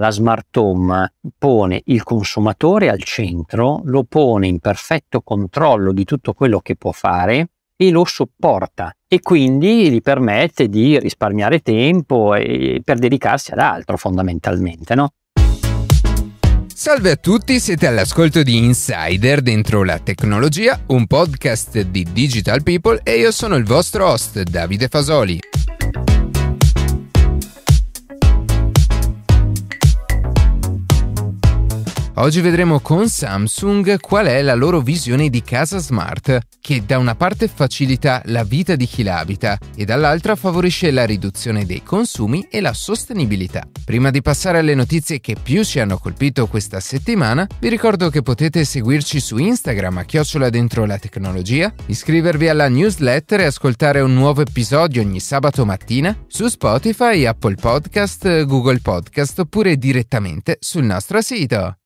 la smart home pone il consumatore al centro, lo pone in perfetto controllo di tutto quello che può fare e lo supporta e quindi gli permette di risparmiare tempo e, per dedicarsi ad altro fondamentalmente, no? Salve a tutti, siete all'ascolto di Insider dentro la tecnologia, un podcast di Digital People e io sono il vostro host Davide Fasoli. Oggi vedremo con Samsung qual è la loro visione di casa smart, che da una parte facilita la vita di chi l'abita e dall'altra favorisce la riduzione dei consumi e la sostenibilità. Prima di passare alle notizie che più ci hanno colpito questa settimana, vi ricordo che potete seguirci su Instagram a chiocciola dentro la tecnologia, iscrivervi alla newsletter e ascoltare un nuovo episodio ogni sabato mattina su Spotify, Apple Podcast, Google Podcast oppure direttamente sul nostro sito.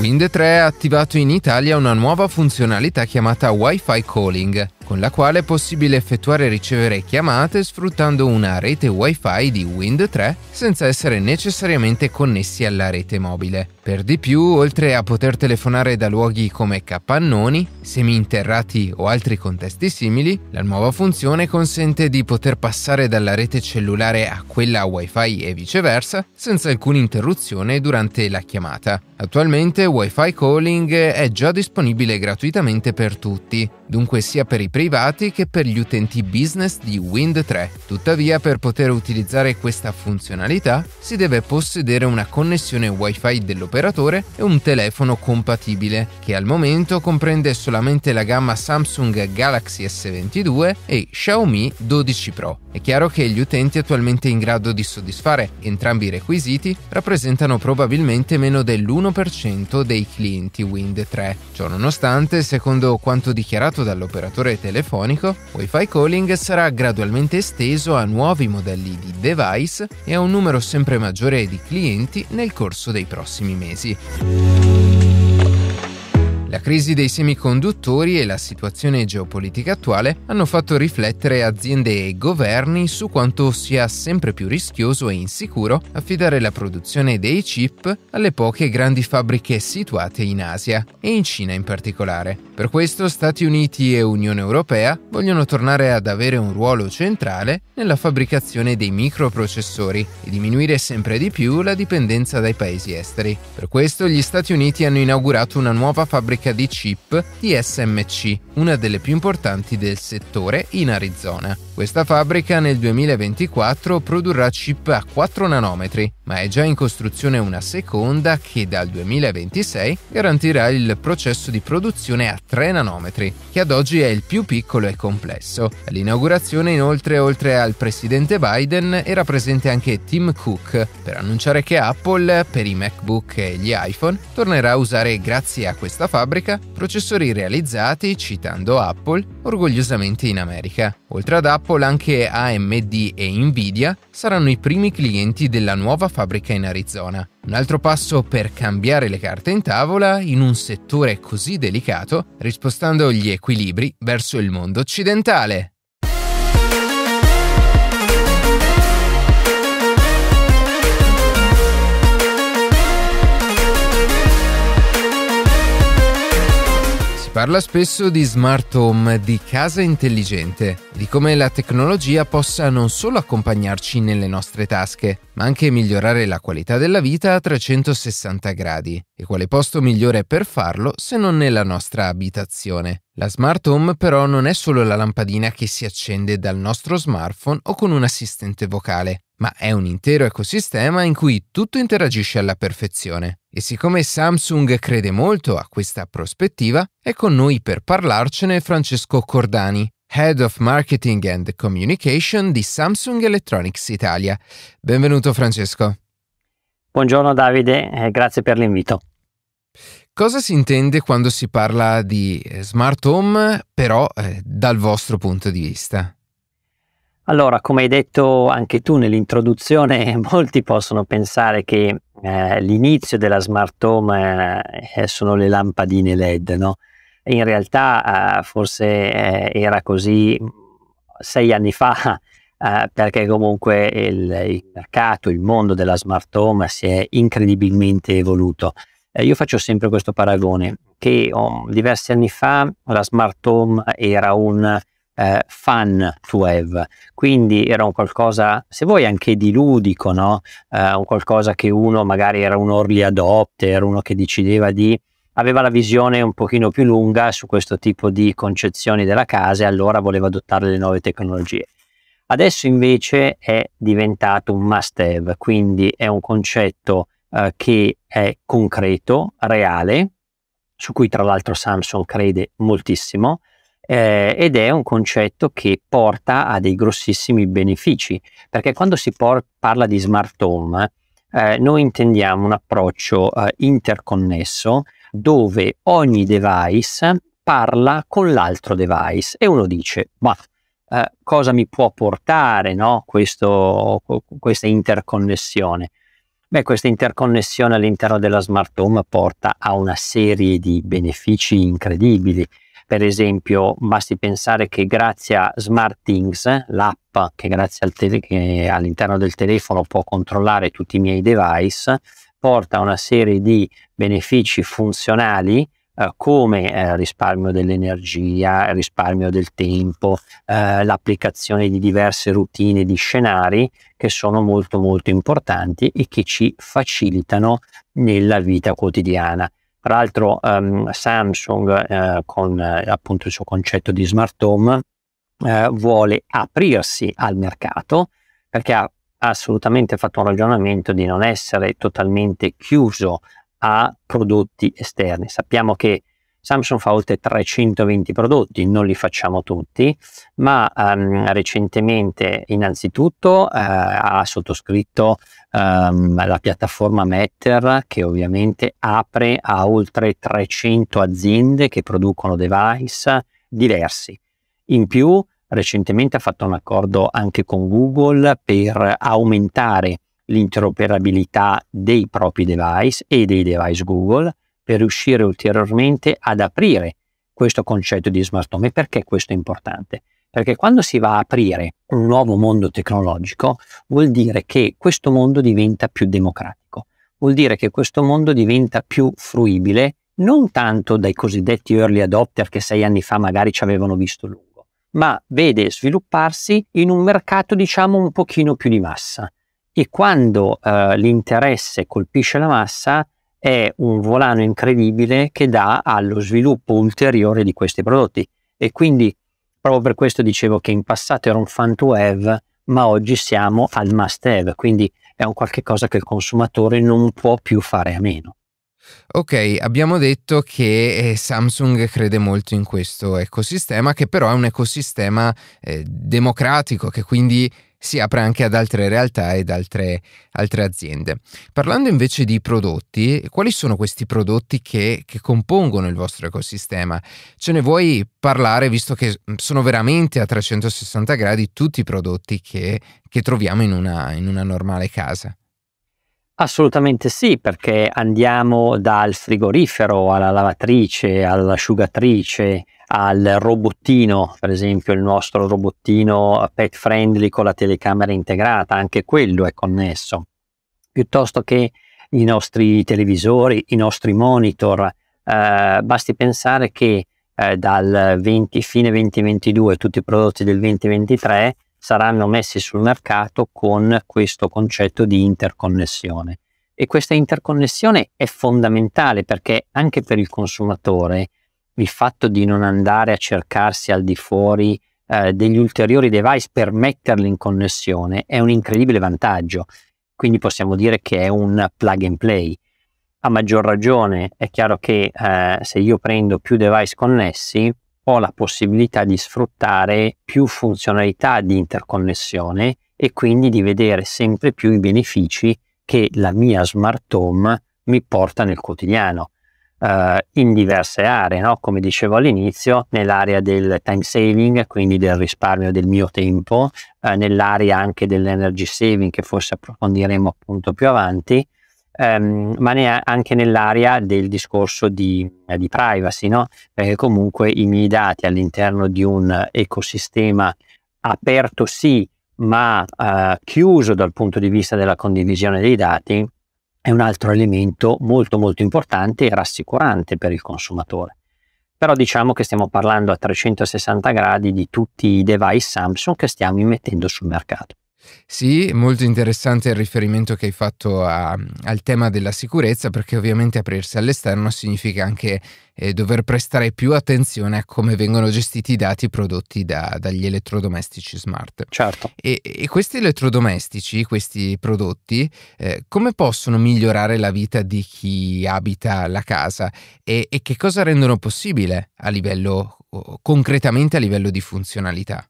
Wind 3 ha attivato in Italia una nuova funzionalità chiamata Wi-Fi Calling, con la quale è possibile effettuare e ricevere chiamate sfruttando una rete Wi-Fi di Wind 3 senza essere necessariamente connessi alla rete mobile. Per di più, oltre a poter telefonare da luoghi come capannoni, seminterrati o altri contesti simili, la nuova funzione consente di poter passare dalla rete cellulare a quella WiFi e viceversa senza alcuna interruzione durante la chiamata. Attualmente WiFi Calling è già disponibile gratuitamente per tutti, dunque sia per i privati che per gli utenti business di Wind 3. Tuttavia, per poter utilizzare questa funzionalità si deve possedere una connessione WiFi dell'operatore operatore e un telefono compatibile, che al momento comprende solamente la gamma Samsung Galaxy S22 e Xiaomi 12 Pro. È chiaro che gli utenti attualmente in grado di soddisfare entrambi i requisiti rappresentano probabilmente meno dell'1% dei clienti Wind 3. Ciononostante, secondo quanto dichiarato dall'operatore telefonico, Wi-Fi Calling sarà gradualmente esteso a nuovi modelli di device e a un numero sempre maggiore di clienti nel corso dei prossimi mesi mesi. La crisi dei semiconduttori e la situazione geopolitica attuale hanno fatto riflettere aziende e governi su quanto sia sempre più rischioso e insicuro affidare la produzione dei chip alle poche grandi fabbriche situate in Asia e in Cina in particolare. Per questo Stati Uniti e Unione Europea vogliono tornare ad avere un ruolo centrale nella fabbricazione dei microprocessori e diminuire sempre di più la dipendenza dai paesi esteri. Per questo gli Stati Uniti hanno inaugurato una nuova fabbrica fabbrica di chip TSMC, una delle più importanti del settore in Arizona. Questa fabbrica nel 2024 produrrà chip a 4 nanometri, ma è già in costruzione una seconda che dal 2026 garantirà il processo di produzione a 3 nanometri, che ad oggi è il più piccolo e complesso. All'inaugurazione inoltre oltre al presidente Biden era presente anche Tim Cook per annunciare che Apple per i MacBook e gli iPhone tornerà a usare grazie a questa fabbrica processori realizzati, citando Apple, orgogliosamente in America. Oltre ad Apple, anche AMD e Nvidia saranno i primi clienti della nuova fabbrica in Arizona. Un altro passo per cambiare le carte in tavola in un settore così delicato, rispostando gli equilibri verso il mondo occidentale. parla spesso di smart home, di casa intelligente, di come la tecnologia possa non solo accompagnarci nelle nostre tasche, ma anche migliorare la qualità della vita a 360 gradi. E quale posto migliore per farlo se non nella nostra abitazione? La smart home però non è solo la lampadina che si accende dal nostro smartphone o con un assistente vocale, ma è un intero ecosistema in cui tutto interagisce alla perfezione. E siccome Samsung crede molto a questa prospettiva, è con noi per parlarcene Francesco Cordani, Head of Marketing and Communication di Samsung Electronics Italia. Benvenuto Francesco. Buongiorno Davide, eh, grazie per l'invito. Cosa si intende quando si parla di smart home, però eh, dal vostro punto di vista? Allora, come hai detto anche tu nell'introduzione, molti possono pensare che eh, l'inizio della smart home eh, sono le lampadine LED, no? In realtà eh, forse eh, era così mm, sei anni fa, eh, perché comunque il, il, mercato, il mondo della smart home si è incredibilmente evoluto. Eh, io faccio sempre questo paragone, che oh, diversi anni fa la smart home era un eh, fun to have, quindi era un qualcosa, se vuoi, anche di ludico, no? Eh, un qualcosa che uno magari era un early adopter, uno che decideva di aveva la visione un pochino più lunga su questo tipo di concezioni della casa e allora voleva adottare le nuove tecnologie. Adesso invece è diventato un must have, quindi è un concetto eh, che è concreto, reale, su cui tra l'altro Samsung crede moltissimo, eh, ed è un concetto che porta a dei grossissimi benefici, perché quando si parla di smart home eh, noi intendiamo un approccio eh, interconnesso dove ogni device parla con l'altro device e uno dice ma eh, cosa mi può portare no, questo, questa interconnessione? Beh, questa interconnessione all'interno della smart home porta a una serie di benefici incredibili. Per esempio, basti pensare che grazie a SmartThings, l'app che grazie al te- che all'interno del telefono può controllare tutti i miei device, porta una serie di benefici funzionali eh, come eh, risparmio dell'energia, risparmio del tempo, eh, l'applicazione di diverse routine di scenari che sono molto molto importanti e che ci facilitano nella vita quotidiana. Tra l'altro um, Samsung eh, con eh, appunto il suo concetto di smart home eh, vuole aprirsi al mercato perché ha assolutamente fatto un ragionamento di non essere totalmente chiuso a prodotti esterni. Sappiamo che Samsung fa oltre 320 prodotti, non li facciamo tutti, ma um, recentemente innanzitutto uh, ha sottoscritto um, la piattaforma Matter che ovviamente apre a oltre 300 aziende che producono device diversi. In più recentemente ha fatto un accordo anche con Google per aumentare l'interoperabilità dei propri device e dei device Google per riuscire ulteriormente ad aprire questo concetto di smart home. E perché questo è importante? Perché quando si va a aprire un nuovo mondo tecnologico vuol dire che questo mondo diventa più democratico, vuol dire che questo mondo diventa più fruibile non tanto dai cosiddetti early adopter che sei anni fa magari ci avevano visto lungo, ma vede svilupparsi in un mercato diciamo un pochino più di massa. E quando eh, l'interesse colpisce la massa, è un volano incredibile che dà allo sviluppo ulteriore di questi prodotti e quindi proprio per questo dicevo che in passato era un fan to have ma oggi siamo al must have quindi è un qualche cosa che il consumatore non può più fare a meno Ok, abbiamo detto che eh, Samsung crede molto in questo ecosistema, che però è un ecosistema eh, democratico, che quindi si apre anche ad altre realtà ed altre, altre aziende. Parlando invece di prodotti, quali sono questi prodotti che, che compongono il vostro ecosistema? Ce ne vuoi parlare visto che sono veramente a 360 gradi tutti i prodotti che, che troviamo in una, in una normale casa? Assolutamente sì, perché andiamo dal frigorifero alla lavatrice, all'asciugatrice, al robottino, per esempio il nostro robottino pet friendly con la telecamera integrata, anche quello è connesso, piuttosto che i nostri televisori, i nostri monitor. Eh, basti pensare che eh, dal 20, fine 2022 tutti i prodotti del 2023 saranno messi sul mercato con questo concetto di interconnessione. E questa interconnessione è fondamentale perché anche per il consumatore il fatto di non andare a cercarsi al di fuori eh, degli ulteriori device per metterli in connessione è un incredibile vantaggio. Quindi possiamo dire che è un plug and play. A maggior ragione è chiaro che eh, se io prendo più device connessi ho la possibilità di sfruttare più funzionalità di interconnessione e quindi di vedere sempre più i benefici che la mia smart home mi porta nel quotidiano eh, in diverse aree, no? come dicevo all'inizio, nell'area del time saving, quindi del risparmio del mio tempo, eh, nell'area anche dell'energy saving che forse approfondiremo appunto più avanti, ehm, ma ne anche nell'area del discorso di, eh, di privacy, no? perché comunque i miei dati all'interno di un ecosistema aperto sì, ma eh, chiuso dal punto di vista della condivisione dei dati, è un altro elemento molto molto importante e rassicurante per il consumatore. Però diciamo che stiamo parlando a 360 gradi di tutti i device Samsung che stiamo immettendo sul mercato. Sì, molto interessante il riferimento che hai fatto a, al tema della sicurezza, perché ovviamente aprirsi all'esterno significa anche eh, dover prestare più attenzione a come vengono gestiti i dati prodotti da, dagli elettrodomestici smart. Certo. E, e, questi elettrodomestici, questi prodotti, eh, come possono migliorare la vita di chi abita la casa e, e che cosa rendono possibile a livello, concretamente a livello di funzionalità?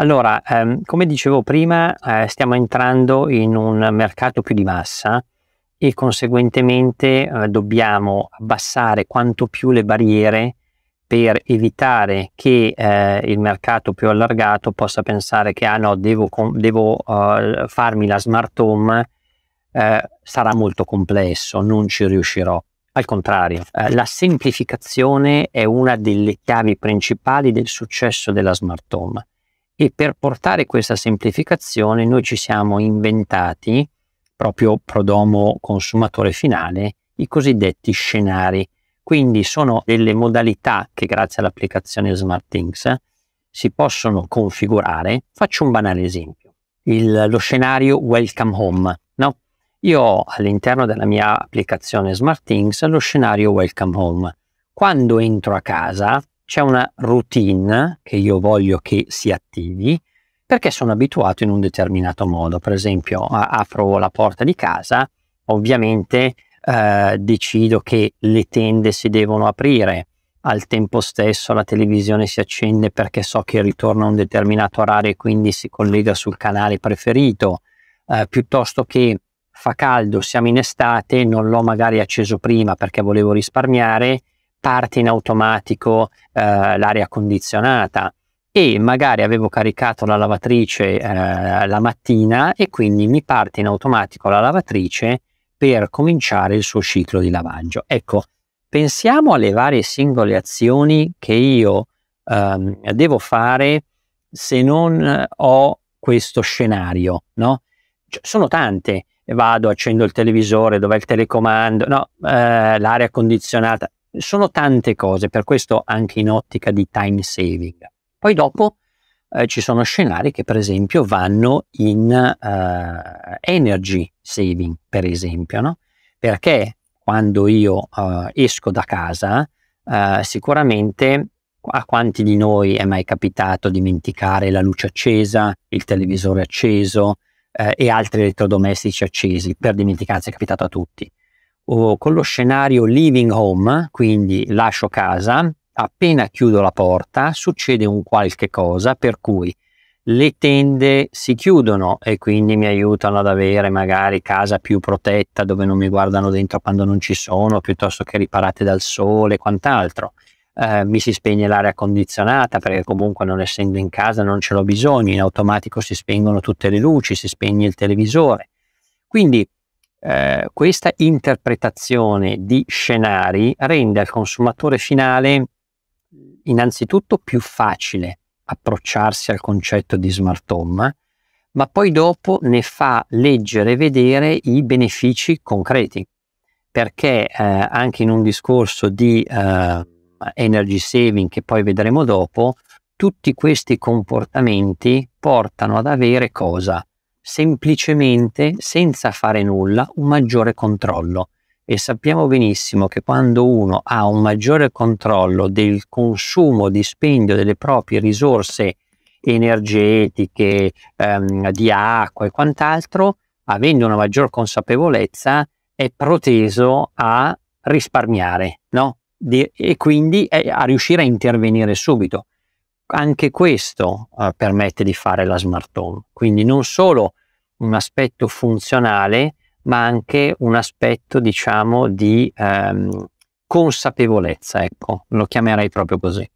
Allora, ehm, come dicevo prima, eh, stiamo entrando in un mercato più di massa e conseguentemente eh, dobbiamo abbassare quanto più le barriere per evitare che eh, il mercato più allargato possa pensare che ah no, devo, devo uh, farmi la smart home, eh, sarà molto complesso, non ci riuscirò. Al contrario, eh, la semplificazione è una delle chiavi principali del successo della smart home e per portare questa semplificazione noi ci siamo inventati, proprio prodomo consumatore finale, i cosiddetti scenari. Quindi sono delle modalità che grazie all'applicazione SmartThings si possono configurare. Faccio un banale esempio. Il, lo scenario Welcome Home. No? Io ho all'interno della mia applicazione SmartThings lo scenario Welcome Home. Quando entro a casa c'è una routine che io voglio che si attivi perché sono abituato in un determinato modo. Per esempio, apro la porta di casa, ovviamente eh, decido che le tende si devono aprire, al tempo stesso la televisione si accende perché so che ritorna a un determinato orario e quindi si collega sul canale preferito, eh, piuttosto che fa caldo, siamo in estate, non l'ho magari acceso prima perché volevo risparmiare parte in automatico eh, l'aria condizionata e magari avevo caricato la lavatrice eh, la mattina e quindi mi parte in automatico la lavatrice per cominciare il suo ciclo di lavaggio. Ecco, pensiamo alle varie singole azioni che io ehm, devo fare se non eh, ho questo scenario, no? Cioè, sono tante, vado, accendo il televisore, dov'è il telecomando, no, eh, l'aria condizionata, sono tante cose, per questo anche in ottica di time saving. Poi dopo eh, ci sono scenari che per esempio vanno in eh, energy saving, per esempio, no? perché quando io eh, esco da casa, eh, sicuramente a quanti di noi è mai capitato dimenticare la luce accesa, il televisore acceso eh, e altri elettrodomestici accesi? Per dimenticanza è capitato a tutti o con lo scenario leaving home, quindi lascio casa, appena chiudo la porta succede un qualche cosa per cui le tende si chiudono e quindi mi aiutano ad avere magari casa più protetta dove non mi guardano dentro quando non ci sono, piuttosto che riparate dal sole e quant'altro. Eh, mi si spegne l'aria condizionata perché comunque non essendo in casa non ce l'ho bisogno, in automatico si spengono tutte le luci, si spegne il televisore. Quindi eh, questa interpretazione di scenari rende al consumatore finale innanzitutto più facile approcciarsi al concetto di smart home, ma poi dopo ne fa leggere e vedere i benefici concreti, perché eh, anche in un discorso di eh, energy saving che poi vedremo dopo, tutti questi comportamenti portano ad avere cosa? semplicemente, senza fare nulla, un maggiore controllo. E sappiamo benissimo che quando uno ha un maggiore controllo del consumo, dispendio delle proprie risorse energetiche, ehm, di acqua e quant'altro, avendo una maggior consapevolezza, è proteso a risparmiare no? e quindi a riuscire a intervenire subito anche questo eh, permette di fare la smart home. Quindi non solo un aspetto funzionale, ma anche un aspetto, diciamo, di ehm, consapevolezza, ecco, lo chiamerei proprio così.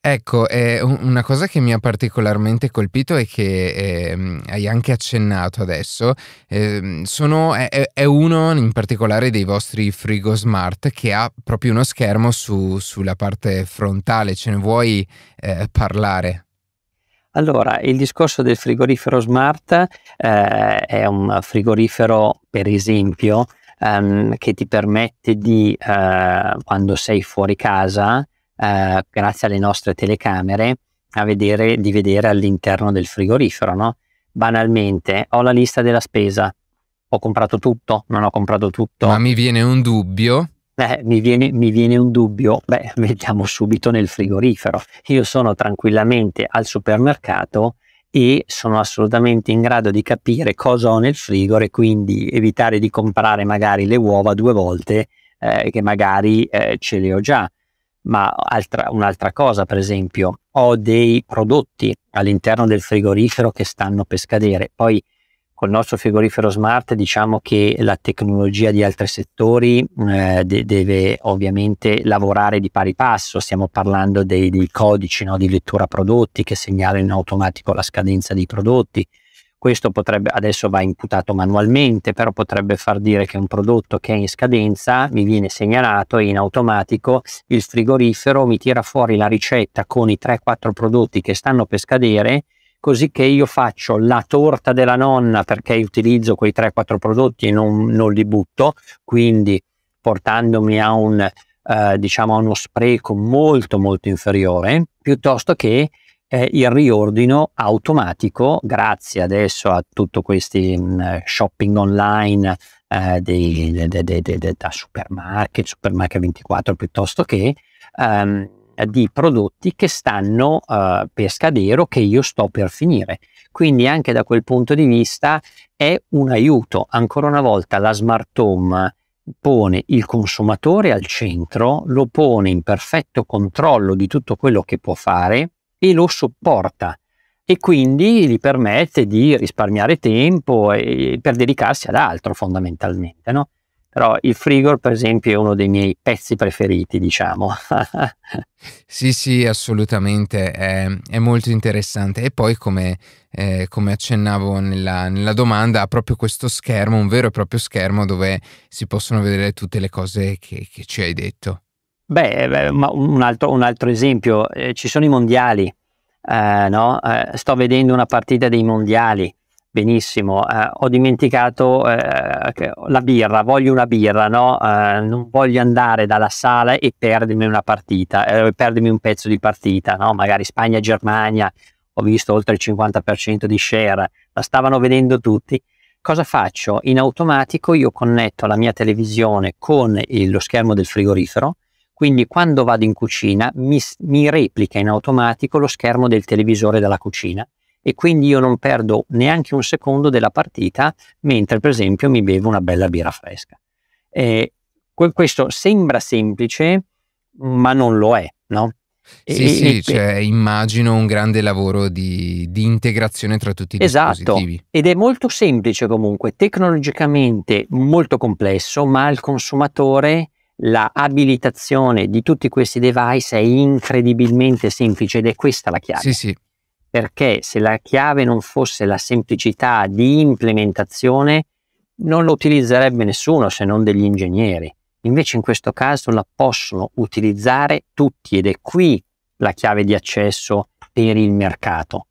Ecco, eh, una cosa che mi ha particolarmente colpito e che eh, hai anche accennato adesso, eh, sono, è, è, uno in particolare dei vostri frigo smart che ha proprio uno schermo su, sulla parte frontale, ce ne vuoi eh, parlare? Allora, il discorso del frigorifero smart eh, è un frigorifero, per esempio, ehm, che ti permette di, eh, quando sei fuori casa, eh, grazie alle nostre telecamere, vedere, di vedere all'interno del frigorifero, no? Banalmente, ho la lista della spesa, ho comprato tutto, non ho comprato tutto. Ma mi viene un dubbio. Eh, mi, viene, mi viene un dubbio, beh, mettiamo subito nel frigorifero. Io sono tranquillamente al supermercato e sono assolutamente in grado di capire cosa ho nel frigorifero e quindi evitare di comprare magari le uova due volte eh, che magari eh, ce le ho già ma altra, un'altra cosa, per esempio, ho dei prodotti all'interno del frigorifero che stanno per scadere. Poi col nostro frigorifero smart diciamo che la tecnologia di altri settori eh, de- deve ovviamente lavorare di pari passo. Stiamo parlando dei, dei codici no, di lettura prodotti che segnalano in automatico la scadenza dei prodotti questo potrebbe, adesso va imputato manualmente, però potrebbe far dire che un prodotto che è in scadenza mi viene segnalato e in automatico il frigorifero mi tira fuori la ricetta con i 3-4 prodotti che stanno per scadere, così che io faccio la torta della nonna perché utilizzo quei 3-4 prodotti e non, non, li butto, quindi portandomi a un, eh, diciamo, a uno spreco molto molto inferiore, piuttosto che è il riordino automatico, grazie adesso a tutto questi mm, shopping online eh, dei, de, de, de, da supermarket, supermarket 24 piuttosto che ehm, di prodotti che stanno eh, per scadere o che io sto per finire. Quindi anche da quel punto di vista è un aiuto. Ancora una volta la smart home pone il consumatore al centro, lo pone in perfetto controllo di tutto quello che può fare e lo sopporta e quindi gli permette di risparmiare tempo e, per dedicarsi ad altro fondamentalmente. No? però il frigor per esempio è uno dei miei pezzi preferiti diciamo sì sì assolutamente è, è, molto interessante e poi come, eh, come accennavo nella, nella, domanda ha proprio questo schermo un vero e proprio schermo dove si possono vedere tutte le cose che, che ci hai detto Beh, un altro, un altro esempio, eh, ci sono i mondiali, eh, no? eh, sto vedendo una partita dei mondiali, benissimo, eh, ho dimenticato eh, la birra, voglio una birra, no? Eh, non voglio andare dalla sala e perdermi una partita, perdermi un pezzo di partita, no? magari Spagna-Germania, ho visto oltre il 50% di share, la stavano vedendo tutti, cosa faccio? In automatico io connetto la mia televisione con il, lo schermo del frigorifero, quindi quando vado in cucina mi, mi replica in automatico lo schermo del televisore della cucina e quindi io non perdo neanche un secondo della partita mentre per esempio mi bevo una bella birra fresca. Eh, questo sembra semplice ma non lo è, no? E, sì, sì, e, cioè, immagino un grande lavoro di, di integrazione tra tutti i esatto, Ed è molto semplice comunque, tecnologicamente molto complesso, ma al consumatore la abilitazione di tutti questi device è incredibilmente semplice ed è questa la chiave. Sì, sì. Perché se la chiave non fosse la semplicità di implementazione, non lo utilizzerebbe nessuno se non degli ingegneri. Invece in questo caso la possono utilizzare tutti ed è qui la chiave di accesso per il mercato.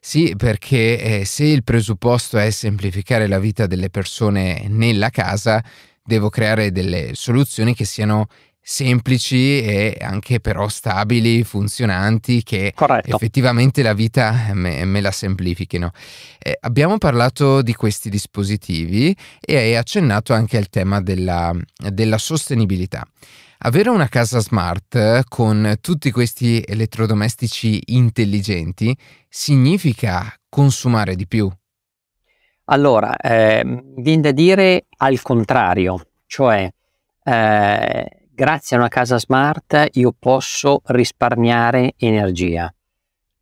Sì, perché eh, se il presupposto è semplificare la vita delle persone nella casa, devo creare delle soluzioni che siano semplici e anche però stabili, funzionanti, che Corretto. effettivamente la vita me, me la semplifichino. Eh, abbiamo parlato di questi dispositivi e hai accennato anche al tema della, della sostenibilità. Avere una casa smart con tutti questi elettrodomestici intelligenti significa consumare di più, allora, eh, viene da dire al contrario, cioè eh, grazie a una casa smart io posso risparmiare energia.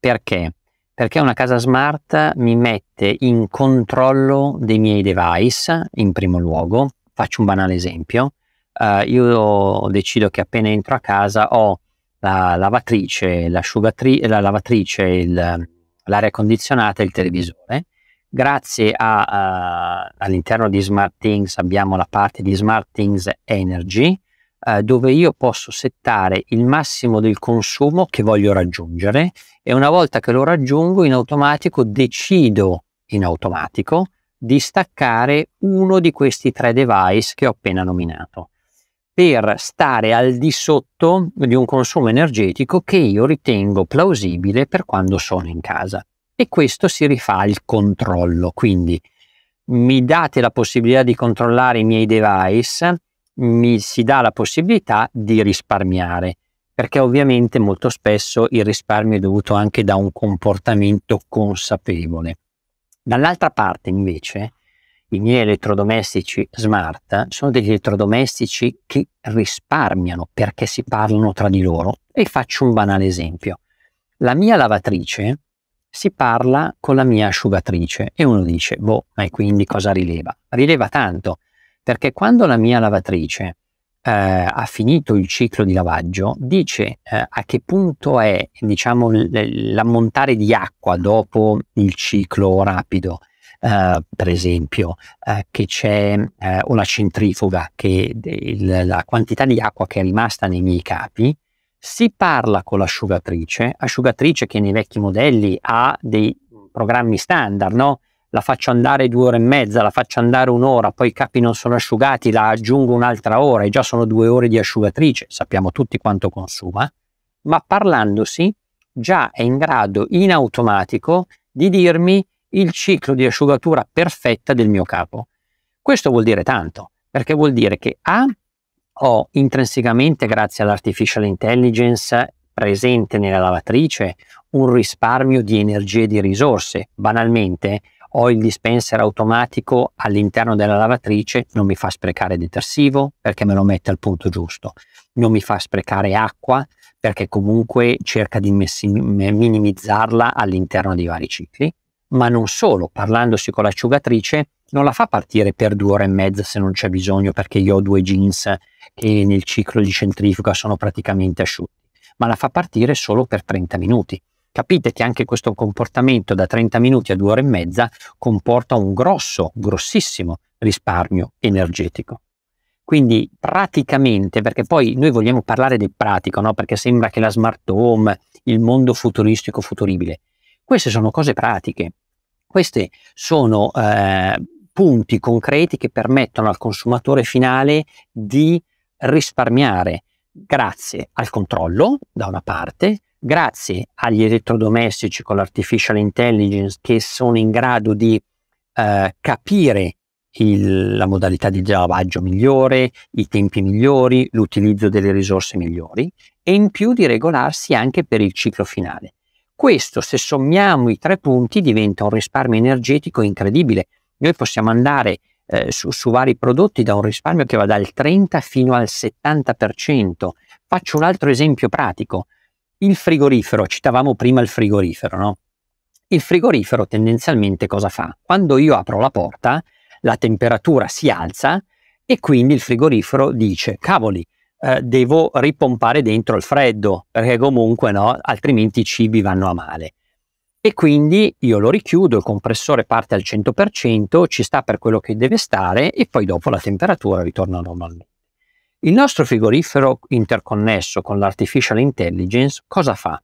Perché? Perché una casa smart mi mette in controllo dei miei device, in primo luogo. Faccio un banale esempio. Uh, io decido che appena entro a casa ho la lavatrice, la lavatrice il, l'aria condizionata e il televisore Grazie a, uh, all'interno di SmartThings abbiamo la parte di SmartThings Energy, uh, dove io posso settare il massimo del consumo che voglio raggiungere e una volta che lo raggiungo in automatico decido in automatico di staccare uno di questi tre device che ho appena nominato per stare al di sotto di un consumo energetico che io ritengo plausibile per quando sono in casa e questo si rifà al controllo. Quindi mi date la possibilità di controllare i miei device, mi si dà la possibilità di risparmiare, perché ovviamente molto spesso il risparmio è dovuto anche da un comportamento consapevole. Dall'altra parte invece i miei elettrodomestici smart sono degli elettrodomestici che risparmiano perché si parlano tra di loro e faccio un banale esempio. La mia lavatrice si parla con la mia asciugatrice e uno dice, boh, ma quindi cosa rileva? Rileva tanto, perché quando la mia lavatrice eh, ha finito il ciclo di lavaggio, dice eh, a che punto è diciamo, l'ammontare di acqua dopo il ciclo rapido, eh, per esempio, eh, che c'è eh, una centrifuga, che il, la quantità di acqua che è rimasta nei miei capi si parla con l'asciugatrice, asciugatrice che nei vecchi modelli ha dei programmi standard, no? la faccio andare due ore e mezza, la faccio andare un'ora, poi i capi non sono asciugati, la aggiungo un'altra ora e già sono due ore di asciugatrice, sappiamo tutti quanto consuma, ma parlandosi già è in grado in automatico di dirmi il ciclo di asciugatura perfetta del mio capo. Questo vuol dire tanto, perché vuol dire che A ho intrinsecamente, grazie all'artificial intelligence presente nella lavatrice, un risparmio di energie e di risorse. Banalmente, ho il dispenser automatico all'interno della lavatrice, non mi fa sprecare detersivo perché me lo mette al punto giusto, non mi fa sprecare acqua perché comunque cerca di minimizzarla all'interno dei vari cicli ma non solo, parlandosi con l'asciugatrice, non la fa partire per due ore e mezza se non c'è bisogno, perché io ho due jeans che nel ciclo di centrifuga sono praticamente asciutti, ma la fa partire solo per 30 minuti. Capite che anche questo comportamento da 30 minuti a due ore e mezza comporta un grosso, grossissimo risparmio energetico. Quindi praticamente, perché poi noi vogliamo parlare del pratico, no? perché sembra che la smart home, il mondo futuristico futuribile, queste sono cose pratiche, questi sono eh, punti concreti che permettono al consumatore finale di risparmiare grazie al controllo da una parte, grazie agli elettrodomestici con l'artificial intelligence che sono in grado di eh, capire il, la modalità di lavaggio migliore, i tempi migliori, l'utilizzo delle risorse migliori e in più di regolarsi anche per il ciclo finale. Questo, se sommiamo i tre punti, diventa un risparmio energetico incredibile. Noi possiamo andare eh, su, su vari prodotti da un risparmio che va dal 30 fino al 70%. Faccio un altro esempio pratico. Il frigorifero, citavamo prima il frigorifero, no? Il frigorifero tendenzialmente cosa fa? Quando io apro la porta, la temperatura si alza e quindi il frigorifero dice, cavoli, eh, devo ripompare dentro il freddo, perché comunque no, altrimenti i cibi vanno a male. E quindi io lo richiudo, il compressore parte al 100%, ci sta per quello che deve stare e poi dopo la temperatura ritorna normalmente. Il nostro frigorifero interconnesso con l'artificial intelligence cosa fa?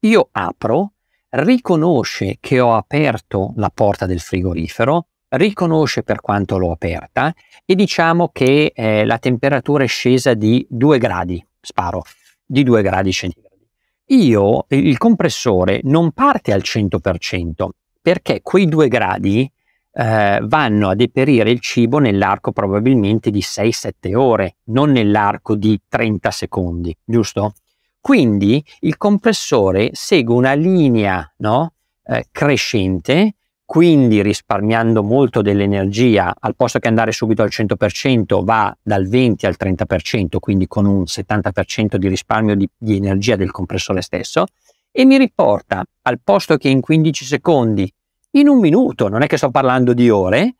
Io apro, riconosce che ho aperto la porta del frigorifero, riconosce per quanto l'ho aperta e diciamo che eh, la temperatura è scesa di 2 gradi, sparo, di 2 gradi centigradi. Io, il compressore non parte al 100% perché quei 2 gradi eh, vanno a deperire il cibo nell'arco probabilmente di 6-7 ore, non nell'arco di 30 secondi, giusto? Quindi il compressore segue una linea no? eh, crescente quindi risparmiando molto dell'energia, al posto che andare subito al 100% va dal 20 al 30%, quindi con un 70% di risparmio di, di energia del compressore stesso, e mi riporta al posto che in 15 secondi, in un minuto, non è che sto parlando di ore,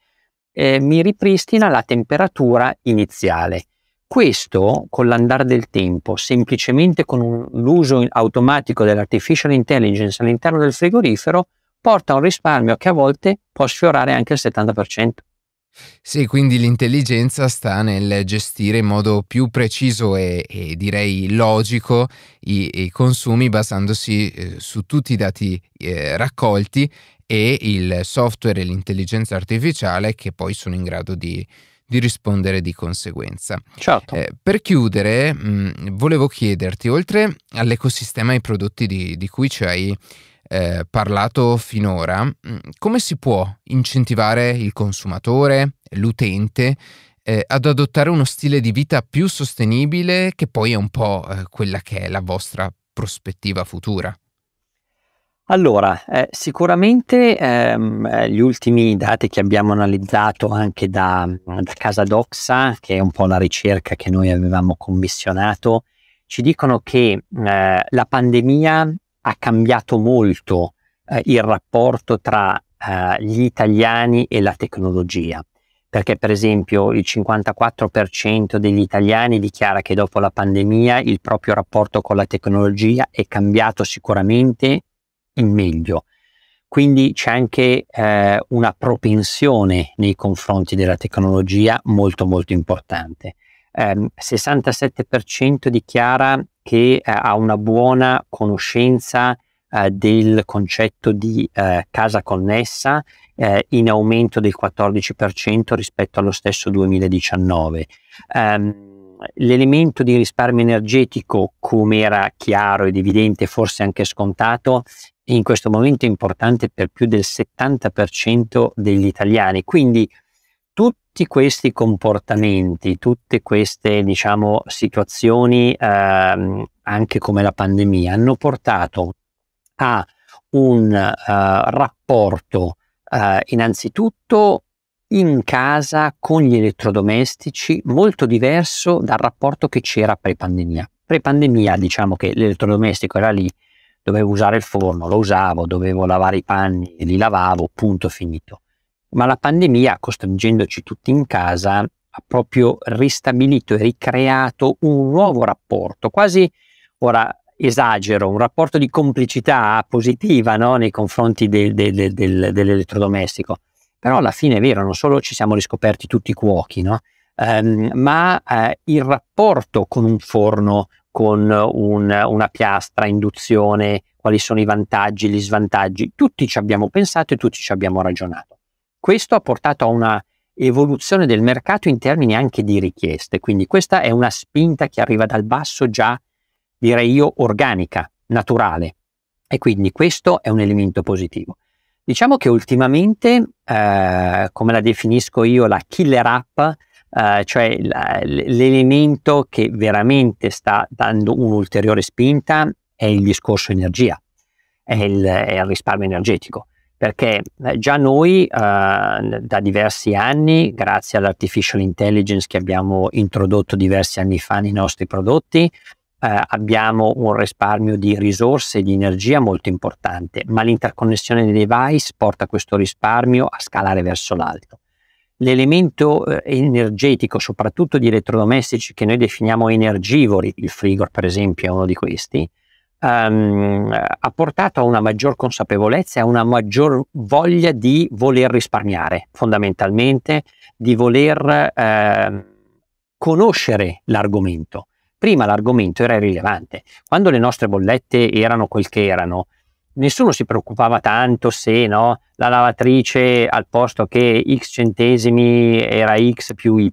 eh, mi ripristina la temperatura iniziale. Questo con l'andare del tempo, semplicemente con un, l'uso automatico dell'artificial intelligence all'interno del frigorifero, porta a un risparmio che a volte può sfiorare anche il 70%. Sì, quindi l'intelligenza sta nel gestire in modo più preciso e, e direi logico i, i consumi basandosi eh, su tutti i dati eh, raccolti e il software e l'intelligenza artificiale che poi sono in grado di, di rispondere di conseguenza. Certo. Eh, per chiudere, mh, mm, volevo chiederti, oltre all'ecosistema e ai prodotti di, di cui ci hai eh, parlato finora, mm, come si può incentivare il consumatore, l'utente, eh, ad adottare uno stile di vita più sostenibile che poi è un po' eh, quella che è la vostra prospettiva futura? Allora, eh, sicuramente ehm, eh, gli ultimi dati che abbiamo analizzato anche da, da, Casa Doxa, che è un po' la ricerca che noi avevamo commissionato, ci dicono che eh, la pandemia ha cambiato molto eh, il rapporto tra eh, gli italiani e la tecnologia, perché per esempio il 54% degli italiani dichiara che dopo la pandemia il proprio rapporto con la tecnologia è cambiato sicuramente in meglio. Quindi c'è anche eh, una propensione nei confronti della tecnologia molto molto importante. Um, ehm, 67% dichiara che eh, ha una buona conoscenza eh, del concetto di eh, casa connessa in aumento del 14% rispetto allo stesso 2019. Um, ehm, l'elemento di risparmio energetico, come era chiaro ed evidente, forse anche scontato, in questo momento è importante per più del 70% degli italiani. Quindi tutti questi comportamenti, tutte queste diciamo, situazioni, ehm, anche come la pandemia, hanno portato a un eh, rapporto eh, innanzitutto in casa con gli elettrodomestici molto diverso dal rapporto che c'era pre-pandemia. Pre-pandemia diciamo che l'elettrodomestico era lì, dovevo usare il forno, lo usavo, dovevo lavare i panni, li lavavo, punto finito ma la pandemia, costringendoci tutti in casa, ha proprio ristabilito e ricreato un nuovo rapporto, quasi, ora esagero, un rapporto di complicità positiva no? nei confronti del, del, del, dell'elettrodomestico. Però alla fine è vero, non solo ci siamo riscoperti tutti cuochi, no? um, ma uh, il rapporto con un forno, con un, una piastra, induzione, quali sono i vantaggi, gli svantaggi, tutti ci abbiamo pensato e tutti ci abbiamo ragionato. Questo ha portato a una evoluzione del mercato in termini anche di richieste, quindi questa è una spinta che arriva dal basso già, direi io, organica, naturale e quindi questo è un elemento positivo. Diciamo che ultimamente, eh, come la definisco io, la killer app, eh, cioè l'elemento che veramente sta dando un'ulteriore spinta, è il discorso energia, è il, è il risparmio energetico perché eh, già noi eh, da diversi anni, grazie all'artificial intelligence che abbiamo introdotto diversi anni fa nei nostri prodotti, eh, abbiamo un risparmio di risorse e di energia molto importante, ma l'interconnessione dei device porta questo risparmio a scalare verso l'alto. L'elemento eh, energetico, soprattutto di elettrodomestici che noi definiamo energivori, il frigor per esempio è uno di questi, ehm, ha portato a una maggior consapevolezza e a una maggior voglia di voler risparmiare, fondamentalmente, di voler eh, conoscere l'argomento. Prima l'argomento era irrilevante. Quando le nostre bollette erano quel che erano, nessuno si preoccupava tanto se no, la lavatrice al posto che x centesimi era x più y.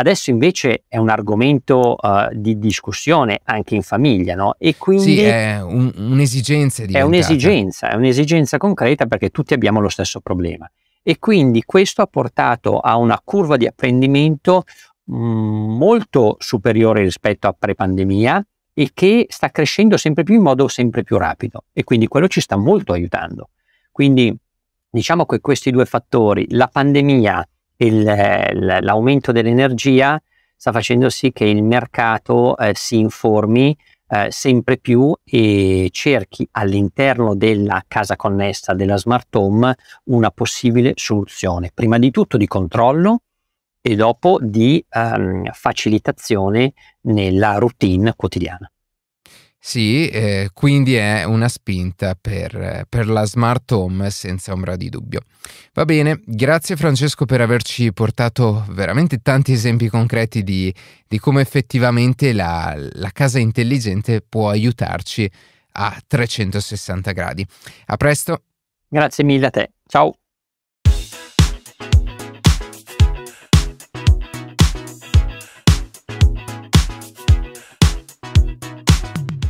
Adesso invece è un argomento uh, di discussione anche in famiglia, no? E quindi sì, è un, un'esigenza di È un'esigenza, è un'esigenza concreta perché tutti abbiamo lo stesso problema. E quindi questo ha portato a una curva di apprendimento mm, molto superiore rispetto a pre-pandemia e che sta crescendo sempre più in modo sempre più rapido e quindi quello ci sta molto aiutando. Quindi diciamo che questi due fattori, la pandemia il, l'aumento dell'energia sta facendo sì che il mercato eh, si informi eh, sempre più e cerchi all'interno della casa connessa della smart home una possibile soluzione, prima di tutto di controllo e dopo di ehm, facilitazione nella routine quotidiana. Sì, eh, quindi è una spinta per, per, la smart home senza ombra di dubbio. Va bene, grazie Francesco per averci portato veramente tanti esempi concreti di, di come effettivamente la, la casa intelligente può aiutarci a 360 gradi. A presto. Grazie mille a te, ciao.